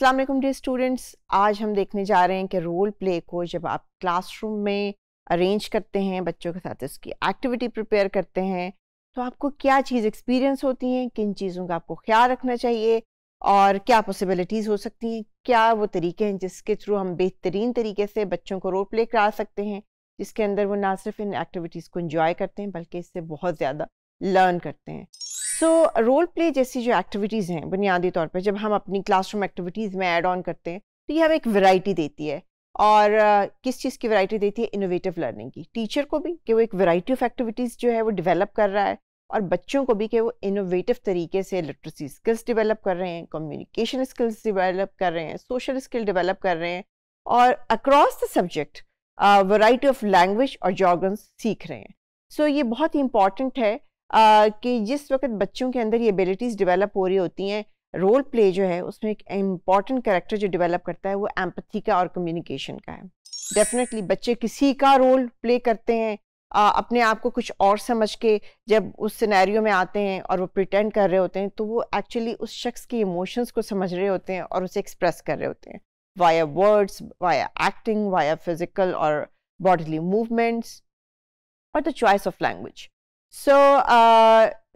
अस्सलाम वालेकुम स्टूडेंट्स आज हम देखने जा रहे हैं कि रोल प्ले को जब आप क्लासरूम में अरेंज करते हैं बच्चों के साथ उसकी एक्टिविटी प्रिपेयर करते हैं तो आपको क्या चीज़ एक्सपीरियंस होती हैं किन चीज़ों का आपको ख्याल रखना चाहिए और क्या पॉसिबिलिटीज़ हो सकती हैं क्या वो तरीके हैं जिसके थ्रू हम बेहतरीन तरीके से बच्चों को रोल प्ले करा सकते हैं जिसके अंदर वो ना सिर्फ इन एक्टिविटीज़ को इन्जॉय करते हैं बल्कि इससे बहुत ज़्यादा लर्न करते हैं सो रोल प्ले जैसी जो एक्टिविटीज़ हैं बुनियादी तौर पर जब हम अपनी क्लासरूम एक्टिविटीज़ में ऐड ऑन करते हैं तो ये हमें एक वैरायटी देती है और uh, किस चीज़ की वैरायटी देती है इनोवेटिव लर्निंग की टीचर को भी कि वो एक वैरायटी ऑफ एक्टिविटीज़ जो है वो डेवलप कर रहा है और बच्चों को भी कि वो इनोवेटिव तरीके से लिटरेसी स्किल्स डिवेलप कर रहे हैं कम्युनिकेशन स्किल्स डिवेलप कर रहे हैं सोशल स्किल डिवेलप कर रहे हैं और across the subject variety of language और जॉगन्स सीख रहे हैं सो so, ये बहुत ही इंपॉर्टेंट है कि जिस वक्त बच्चों के अंदर ये एबिलिटीज़ डेवलप हो रही होती हैं रोल प्ले जो है उसमें एक इम्पॉर्टेंट करेक्टर जो डेवलप करता है वो एम्पथी का और कम्युनिकेशन का है डेफिनेटली बच्चे किसी का रोल प्ले करते हैं आ, अपने आप को कुछ और समझ के जब उस सिनेरियो में आते हैं और वो प्रिटेंड कर रहे होते हैं तो वो एक्चुअली उस शख्स के इमोशंस को समझ रहे होते हैं और उसे एक्सप्रेस कर रहे होते हैं via words via acting via physical और बॉडीली मूवमेंट्स और the choice of language so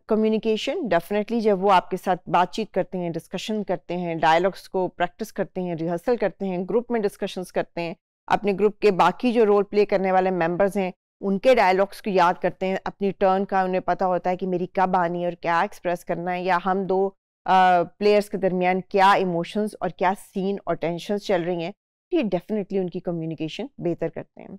communication definitely जब वो आपके साथ बातचीत करते हैं डिस्कशन करते हैं डायलॉग्स को प्रैक्टिस करते हैं रिहर्सल करते हैं ग्रुप में डिस्कशंस करते हैं अपने ग्रुप के बाकी जो रोल प्ले करने वाले मेंबर्स हैं उनके डायलॉग्स को याद करते हैं अपनी टर्न का उन्हें पता होता है कि मेरी कब आनी है और क्या एक्सप्रेस करना है या हम दो प्लेयर्स uh, के दरमियान क्या इमोशंस और क्या सीन और टेंशन चल रही हैं ये डेफिनेटली उनकी कम्युनिकेशन बेहतर करते हैं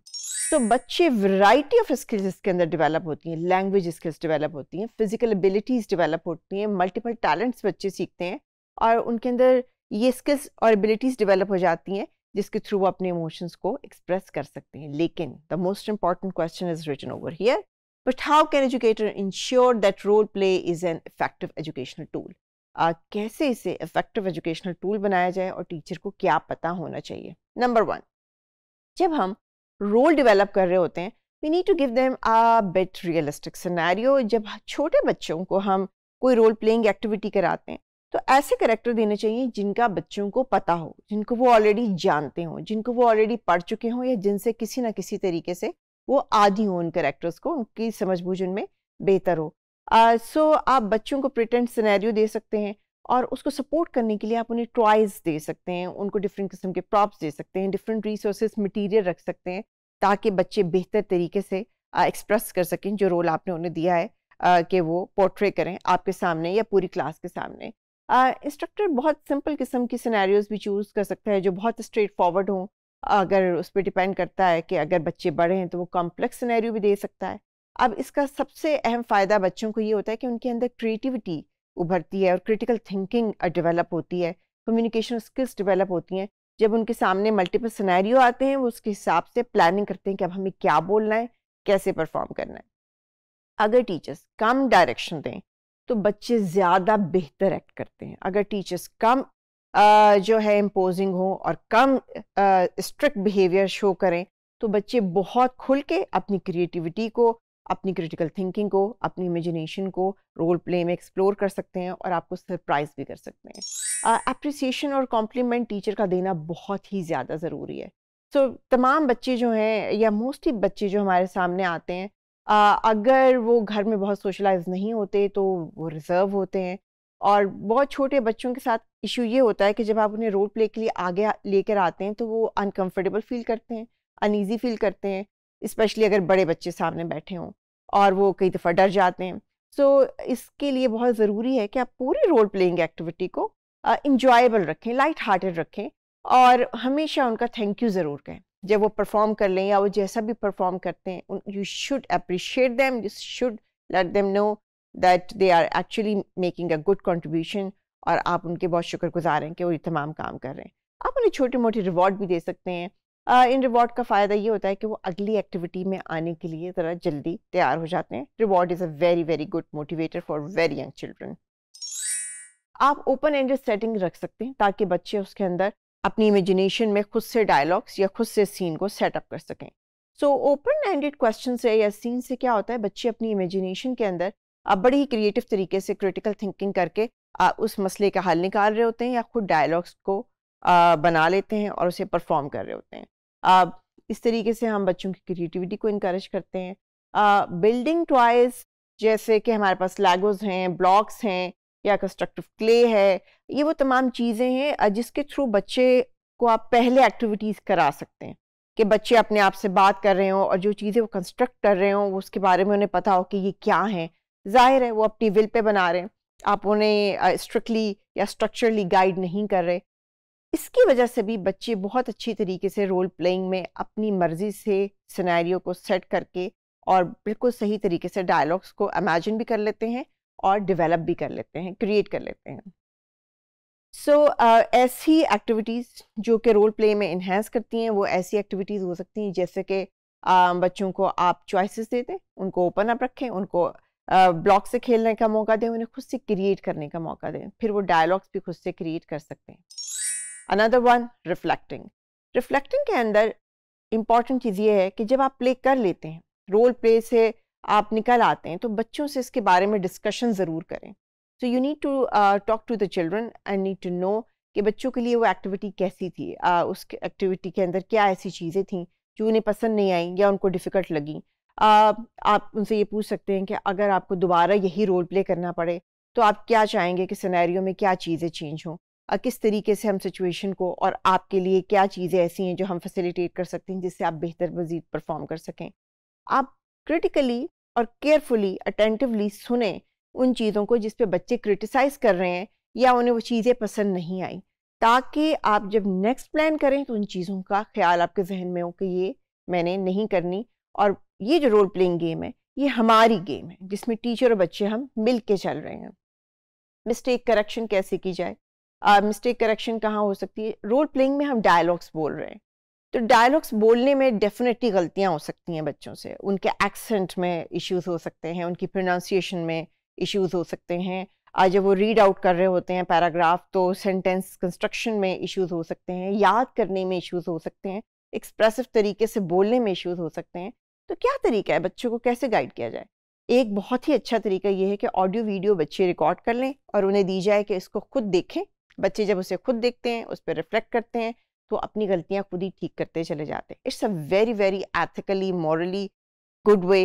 तो बच्चे वैरायटी ऑफ स्किल्स इसके अंदर डेवलप होती हैं लैंग्वेज स्किल्स डेवलप होती हैं फिजिकल एबिलिटीज़ डेवलप होती हैं मल्टीपल टैलेंट्स बच्चे सीखते हैं और उनके अंदर ये स्किल्स और एबिलिटीज़ डेवलप हो जाती हैं जिसके थ्रू वो अपने इमोशंस को एक्सप्रेस कर सकते हैं लेकिन the most important question is written over here but how can educator ensure that role play is an effective educational tool कैसे इसे इफेक्टिव एजुकेशनल टूल बनाया जाए और टीचर को क्या पता होना चाहिए नंबर वन जब हम रोल डेवलप कर रहे होते हैं we need to give them a better realistic scenario जब छोटे बच्चों को हम कोई रोल प्लेइंग एक्टिविटी कराते हैं तो ऐसे करेक्टर देने चाहिए जिनका बच्चों को पता हो जिनको वो ऑलरेडी जानते हों जिनको वो ऑलरेडी पढ़ चुके हों या जिनसे किसी ना किसी तरीके से वो आदि हों उन करेक्टर्स को उनकी समझ बूझ उनमें बेहतर हो सो uh, so, आप बच्चों को प्रिटेंट सिनेरियो दे सकते हैं और उसको सपोर्ट करने के लिए आप उन्हें टॉयज़ दे सकते हैं उनको डिफरेंट किस्म के प्रॉप्स दे सकते हैं डिफरेंट रिसोर्सेज मटीरियल रख सकते हैं ताकि बच्चे बेहतर तरीके से एक्सप्रेस कर सकें जो रोल आपने उन्हें दिया है कि वो पोर्ट्रे करें आपके सामने या पूरी क्लास के सामने इंस्ट्रक्टर बहुत सिंपल किस्म की सिनेरियोज भी चूज़ कर सकता है जो बहुत स्ट्रेट फॉरवर्ड हों अगर उस पर डिपेंड करता है कि अगर बच्चे बड़े हैं तो वो कॉम्प्लेक्स सिनेरियो भी दे सकता है अब इसका सबसे अहम फ़ायदा बच्चों को ये होता है कि उनके अंदर क्रिएटिविटी उभरती है और क्रिटिकल थिंकिंग डेवलप होती है कम्युनिकेशन स्किल्स डेवलप होती हैं जब उनके सामने मल्टीपल सिनेरियो आते हैं वो उसके हिसाब से प्लानिंग करते हैं कि अब हमें क्या बोलना है कैसे परफॉर्म करना है अगर टीचर्स कम डायरेक्शन दें तो बच्चे ज़्यादा बेहतर एक्ट करते हैं अगर टीचर्स कम आ, जो है इम्पोजिंग हो और कम स्ट्रिक्ट बिहेवियर शो करें तो बच्चे बहुत खुल के अपनी क्रिएटिविटी को अपनी क्रिटिकल थिंकिंग को अपनी इमेजिनेशन को रोल प्ले में एक्सप्लोर कर सकते हैं और आपको सरप्राइज भी कर सकते हैं अप्रिसिएशन uh, और कॉम्प्लीमेंट टीचर का देना बहुत ही ज़्यादा ज़रूरी है सो so, तमाम बच्चे जो हैं या मोस्टली बच्चे जो हमारे सामने आते हैं uh, अगर वो घर में बहुत सोशलाइज नहीं होते तो वो रिजर्व होते हैं और बहुत छोटे बच्चों के साथ इशू ये होता है कि जब आप उन्हें रोल प्ले के लिए आगे लेकर आते हैं तो वो अनकंफर्टेबल फील करते हैं अनईजी फील करते हैं स्पेशली अगर बड़े बच्चे सामने बैठे हों और वो कई दफ़ा डर जाते हैं सो so, इसके लिए बहुत ज़रूरी है कि आप पूरी रोल प्लेइंग एक्टिविटी को इंजॉयबल रखें लाइट हार्टेड रखें और हमेशा उनका थैंक यू ज़रूर कहें जब वो परफॉर्म कर लें या वो जैसा भी परफॉर्म करते हैं you should appreciate them you should let them know that they are actually making a good contribution और आप उनके बहुत शुक्रगुजार हैं कि वो ये तमाम काम कर रहे हैं आप उन्हें छोटे मोटे रिवॉर्ड भी दे सकते हैं इन रिवॉर्ड का फ़ायदा ये होता है कि वो अगली एक्टिविटी में आने के लिए ज़रा जल्दी तैयार हो जाते हैं reward is a very very good motivator for very young children आप ओपन एंडेड सेटिंग रख सकते हैं ताकि बच्चे उसके अंदर अपनी इमेजिनेशन में खुद से डायलॉग्स या खुद से सीन को सेटअप कर सकें सो ओपन एंडेड क्वेश्चन से या सीन से क्या होता है बच्चे अपनी इमेजिनेशन के अंदर आप बड़े ही क्रिएटिव तरीके से क्रिटिकल थिंकिंग करके आ, उस मसले का हल निकाल रहे होते हैं या खुद डायलॉग्स को आ, बना लेते हैं और उसे परफॉर्म कर रहे होते हैं इस तरीके से हम बच्चों की क्रिएटिविटी को इनक्रेज करते हैं बिल्डिंग टॉयज़ जैसे कि हमारे पास लैगोज हैं ब्लॉक्स हैं या कंस्ट्रक्टिव क्ले है ये वो तमाम चीज़ें हैं जिसके थ्रू बच्चे को आप पहले एक्टिविटीज़ करा सकते हैं कि बच्चे अपने आप से बात कर रहे हों और जो चीज़ें वो कंस्ट्रक्ट कर रहे हों उसके बारे में उन्हें पता हो कि ये क्या है जाहिर है वो अपनी विल पे बना रहे हैं आप उन्हें स्ट्रिक्टली या स्ट्रक्चरली गाइड नहीं कर रहे इसकी वजह से भी बच्चे बहुत अच्छी तरीके से रोल प्लेइंग में अपनी मर्जी से सिनेरियो को सेट करके और बिल्कुल सही तरीके से डायलॉग्स को इमेजिन भी कर लेते हैं और डेवलप भी कर लेते हैं क्रिएट कर लेते हैं सो so, uh, ऐसी एक्टिविटीज़ जो कि रोल प्ले में इन्हेंस करती हैं वो ऐसी एक्टिविटीज़ हो सकती हैं जैसे कि uh, बच्चों को आप चॉइसेस दें उनको ओपन अप रखें उनको ब्लॉक uh, से खेलने का मौका दें उन्हें खुद से क्रिएट करने का मौका दें फिर वो डायलॉग्स भी खुद से क्रिएट कर सकते हैं अनदर वन रिफ्लेक्टिंग रिफ्लेक्टिंग के अंदर इम्पॉर्टेंट चीज़ ये है कि जब आप प्ले कर लेते हैं रोल प्ले से आप निकल आते हैं तो बच्चों से इसके बारे में डिस्कशन ज़रूर करें so you need to talk to the children and need to know कि बच्चों के लिए वो एक्टिविटी कैसी थी uh, उस एक्टिविटी के अंदर क्या ऐसी चीज़ें थी जो उन्हें पसंद नहीं आई या उनको डिफ़िकल्ट लगी uh, आप उनसे ये पूछ सकते हैं कि अगर आपको दोबारा यही रोल प्ले करना पड़े तो आप क्या चाहेंगे कि सिनेरियो में क्या चीज़ें चेंज हों किस तरीके से हम सिचुएशन को और आपके लिए क्या चीज़ें ऐसी हैं जो हम फैसिलिटेट कर सकते हैं जिससे आप बेहतर मज़ीद परफॉर्म कर सकें आप क्रिटिकली और केयरफुली अटेंटिवली सुने उन चीज़ों को जिसपे बच्चे क्रिटिसाइज़ कर रहे हैं या उन्हें वो चीज़ें पसंद नहीं आई ताकि आप जब नेक्स्ट प्लान करें तो उन चीज़ों का ख्याल आपके जहन में हो कि ये मैंने नहीं करनी और ये जो रोल प्लेइंग गेम है ये हमारी गेम है जिसमें टीचर और बच्चे हम मिल के चल रहे हैं मिस्टेक करेक्शन कैसे की जाए मिस्टेक करेक्शन कहाँ हो सकती है रोल प्लेइंग में हम डायलॉग्स बोल रहे हैं तो डायलॉग्स बोलने में डेफिनेटली गलतियाँ हो सकती हैं बच्चों से उनके एक्सेंट में इश्यूज हो सकते हैं उनकी प्रोनाउंसिएशन में इश्यूज हो सकते हैं आज जब वो रीड आउट कर रहे होते हैं पैराग्राफ तो सेंटेंस कंस्ट्रक्शन में इश्यूज हो सकते हैं याद करने में इश्यूज हो सकते हैं एक्सप्रेसिव तरीके से बोलने में इश्यूज हो सकते हैं तो क्या तरीका है बच्चों को कैसे गाइड किया जाए एक बहुत ही अच्छा तरीका ये है कि ऑडियो वीडियो बच्चे रिकॉर्ड कर लें और उन्हें दी जाए कि इसको खुद देखें बच्चे जब उसे खुद देखते हैं उस पर रिफ्लेक्ट करते हैं तो अपनी गलतियां खुद ही ठीक करते चले जाते हैं it's a very very ethically morally good way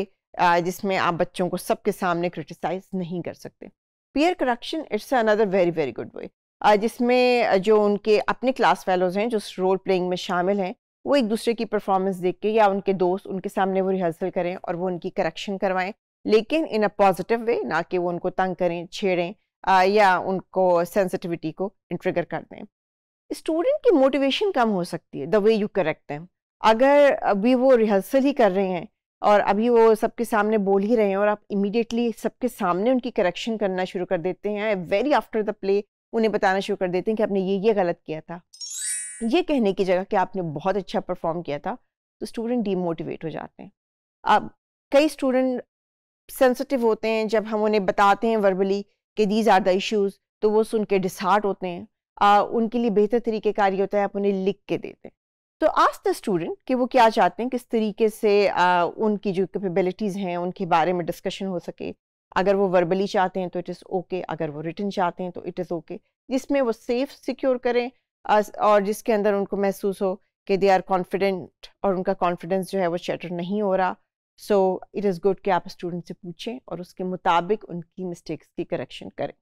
जिसमें आप बच्चों को सबके सामने क्रिटिसाइज नहीं कर सकते peer correction it's another very very good way जिसमें जो उनके अपने क्लास फेलोज हैं जो रोल प्लेइंग में शामिल हैं वो एक दूसरे की परफॉर्मेंस देख के या उनके दोस्त उनके सामने वो रिहर्सल करें और वो उनकी करेक्शन करवाएं लेकिन इन अ पॉजिटिव वे ना कि वो उनको तंग करें छेड़ें या उनको सेंसिटिविटी को इंट्रिगर कर दें स्टूडेंट की मोटिवेशन कम हो सकती है the way you correct them अगर अभी वो रिहर्सल ही कर रहे हैं और अभी वो सबके सामने बोल ही रहे हैं और आप इमिडिएटली सबके सामने उनकी करेक्शन करना शुरू कर देते हैं वेरी आफ्टर द प्ले उन्हें बताना शुरू कर देते हैं कि आपने ये ये गलत किया था ये कहने की जगह कि आपने बहुत अच्छा परफॉर्म किया था तो स्टूडेंट डीमोटिवेट हो जाते हैं अब कई स्टूडेंट सेंसिटिव होते हैं जब हम उन्हें बताते हैं वर्बली कि दीज आर द इश्यूज़ तो वो सुन के डिसहार्ट होते हैं आ, उनके लिए बेहतर तरीके का ये होता है आप उन्हें लिख के देते हैं तो आज द स्टूडेंट कि वो क्या चाहते हैं किस तरीके से आ, उनकी जो कैपेबिलिटीज़ हैं उनके बारे में डिस्कशन हो सके अगर वो वर्बली चाहते हैं तो इट इज़ ओके अगर वो रिटर्न चाहते हैं तो इट इज़ ओके जिसमें वो सेफ सिक्योर करें और जिसके अंदर उनको महसूस हो कि दे आर कॉन्फिडेंट और उनका कॉन्फिडेंस जो है वो चैटर नहीं हो रहा सो इट इज़ गुड कि आप स्टूडेंट से पूछें और उसके मुताबिक उनकी मिस्टेक्स की करेक्शन करें